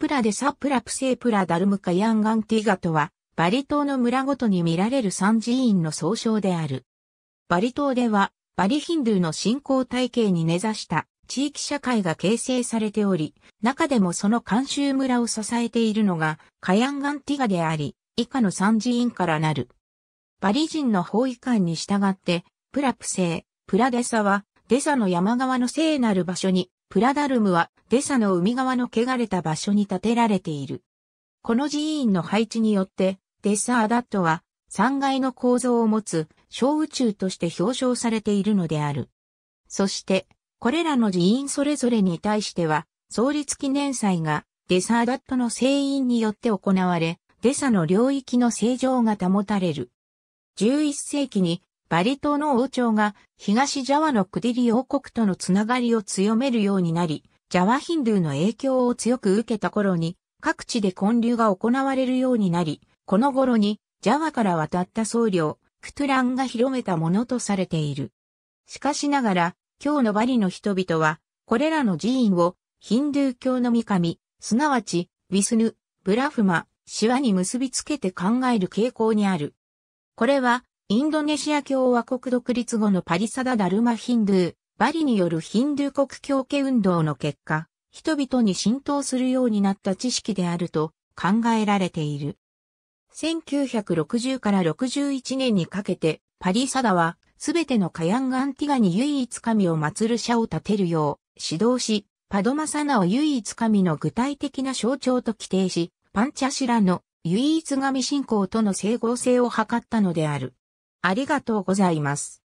プラデサプラプセプラダルムカヤンガンティガとは、バリ島の村ごとに見られる三寺院の総称である。バリ島では、バリヒンドゥーの信仰体系に根ざした地域社会が形成されており、中でもその監修村を支えているのが、カヤンガンティガであり、以下の三寺院からなる。バリ人の包囲官に従って、プラプセプラデサは、デサの山側の聖なる場所に、プラダルムはデサの海側の汚れた場所に建てられている。この寺院の配置によって、デサ・アダットは、3階の構造を持つ小宇宙として表彰されているのである。そして、これらの寺院それぞれに対しては、創立記念祭がデサ・アダットの聖院によって行われ、デサの領域の正常が保たれる。11世紀にバリ島の王朝が東ジャワのクディリ王国とのつながりを強めるようになり、ジャワヒンドゥーの影響を強く受けた頃に、各地で混流が行われるようになり、この頃に、ジャワから渡った僧侶、クトゥランが広めたものとされている。しかしながら、今日のバリの人々は、これらの寺院を、ヒンドゥー教の御神、すなわち、ウィスヌ、ブラフマ、シワに結びつけて考える傾向にある。これは、インドネシア共和国独立後のパリサダ・ダルマ・ヒンドゥー、バリによるヒンドゥー国教家運動の結果、人々に浸透するようになった知識であると考えられている。1960から61年にかけて、パリサダは、すべてのカヤンガンティガに唯一神を祀る社を建てるよう、指導し、パドマサナを唯一神の具体的な象徴と規定し、パンチャシラの唯一神信仰との整合性を図ったのである。ありがとうございます。